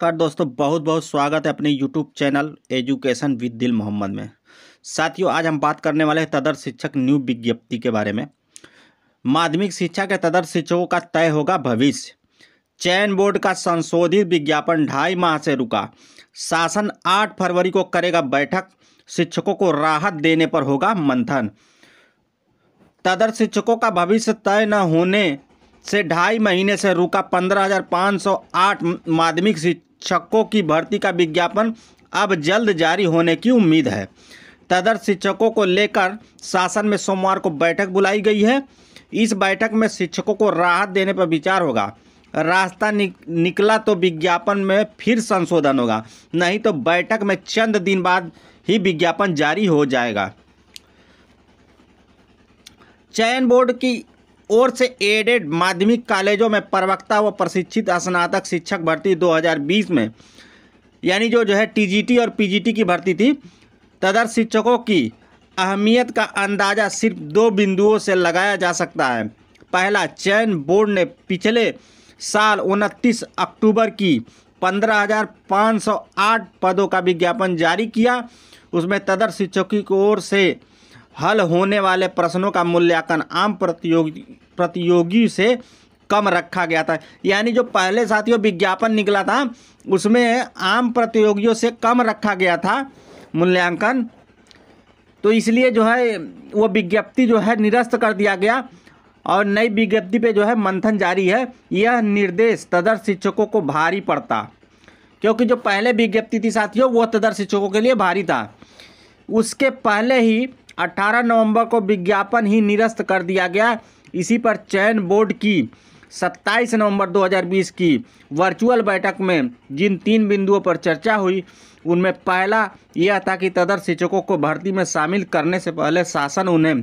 नमस्कार दोस्तों बहुत बहुत स्वागत है अपने YouTube चैनल एजुकेशन विद दिल मोहम्मद में साथियों आज हम बात करने वाले हैं तदर शिक्षक न्यू विज्ञप्ति के बारे में माध्यमिक शिक्षा के तदर शिक्षकों का तय होगा भविष्य चयन बोर्ड का संशोधित विज्ञापन ढाई माह से रुका शासन आठ फरवरी को करेगा बैठक शिक्षकों को राहत देने पर होगा मंथन तदर शिक्षकों का भविष्य तय न होने से ढाई महीने से रुका पंद्रह हज़ार पाँच सौ आठ माध्यमिक शिक्षकों की भर्ती का विज्ञापन अब जल्द जारी होने की उम्मीद है तदर्थ शिक्षकों को लेकर शासन में सोमवार को बैठक बुलाई गई है इस बैठक में शिक्षकों को राहत देने पर विचार होगा रास्ता निक, निकला तो विज्ञापन में फिर संशोधन होगा नहीं तो बैठक में चंद दिन बाद ही विज्ञापन जारी हो जाएगा चयन बोर्ड की ओर से एडेड माध्यमिक कॉलेजों में प्रवक्ता व प्रशिक्षित स्नातक शिक्षक भर्ती 2020 में यानी जो जो है टीजीटी और पीजीटी की भर्ती थी तदर्थ शिक्षकों की अहमियत का अंदाज़ा सिर्फ दो बिंदुओं से लगाया जा सकता है पहला चयन बोर्ड ने पिछले साल उनतीस अक्टूबर की 15,508 पदों का विज्ञापन जारी किया उसमें तदर्थ शिक्षकों की ओर से हल होने वाले प्रश्नों का मूल्यांकन आम प्रतियोगी प्रतियोगी से कम रखा गया था यानी जो पहले साथियों विज्ञापन निकला था उसमें आम प्रतियोगियों से कम रखा गया था मूल्यांकन तो इसलिए जो है वो विज्ञप्ति जो है निरस्त कर दिया गया और नई विज्ञप्ति पे जो है मंथन जारी है यह निर्देश तदर्थ शिक्षकों को भारी पड़ता क्योंकि जो पहले विज्ञप्ति थी साथियों वो तदर्थ शिक्षकों के लिए भारी था उसके पहले ही 18 नवंबर को विज्ञापन ही निरस्त कर दिया गया इसी पर चयन बोर्ड की 27 नवंबर 2020 की वर्चुअल बैठक में जिन तीन बिंदुओं पर चर्चा हुई उनमें पहला यह था कि तदर शिक्षकों को भर्ती में शामिल करने से पहले शासन उन्हें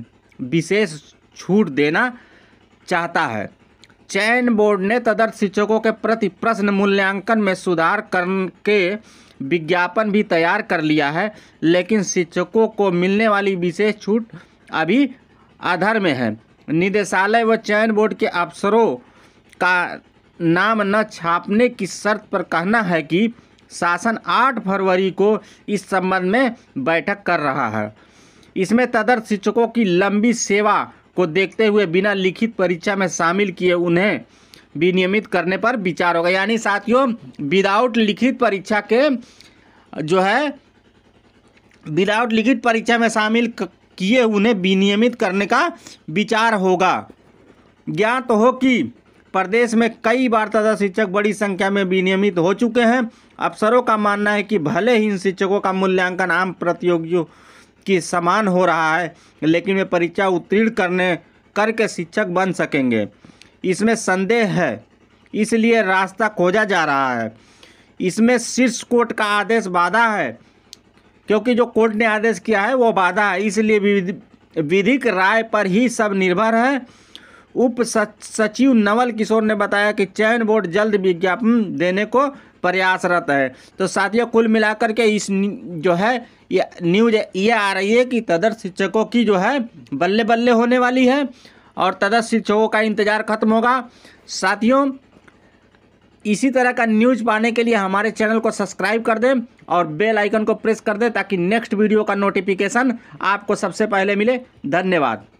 विशेष छूट देना चाहता है चयन बोर्ड ने तदर्थ शिक्षकों के प्रति प्रश्न मूल्यांकन में सुधार करके विज्ञापन भी तैयार कर लिया है लेकिन शिक्षकों को मिलने वाली विशेष छूट अभी आधार में है निदेशालय व चयन बोर्ड के अफसरों का नाम न छापने की शर्त पर कहना है कि शासन 8 फरवरी को इस संबंध में बैठक कर रहा है इसमें तदर्थ शिक्षकों की लंबी सेवा को देखते हुए बिना लिखित परीक्षा में शामिल किए उन्हें विनियमित करने पर विचार होगा यानी साथियों विदाउट लिखित परीक्षा के जो है विदाउट लिखित परीक्षा में शामिल किए उन्हें विनियमित करने का विचार होगा ज्ञात हो कि प्रदेश में कई बार तथा शिक्षक बड़ी संख्या में विनियमित हो चुके हैं अफसरों का मानना है कि भले ही इन शिक्षकों का मूल्यांकन आम प्रतियोगियों के समान हो रहा है लेकिन वे परीक्षा उत्तीर्ण करने करके शिक्षक बन सकेंगे इसमें संदेह है इसलिए रास्ता खोजा जा रहा है इसमें शीर्ष कोर्ट का आदेश बाधा है क्योंकि जो कोर्ट ने आदेश किया है वो बाधा है इसलिए विधिक राय पर ही सब निर्भर है उप सचिव नवल किशोर ने बताया कि चयन बोर्ड जल्द विज्ञापन देने को प्रयासरत है तो साथियों कुल मिलाकर के इस जो है ये न्यूज ये आ रही है कि तदर शिक्षकों की जो है बल्ले बल्ले होने वाली है और तदर शिक्षकों का इंतज़ार खत्म होगा साथियों इसी तरह का न्यूज पाने के लिए हमारे चैनल को सब्सक्राइब कर दें और बेल आइकन को प्रेस कर दें ताकि नेक्स्ट वीडियो का नोटिफिकेशन आपको सबसे पहले मिले धन्यवाद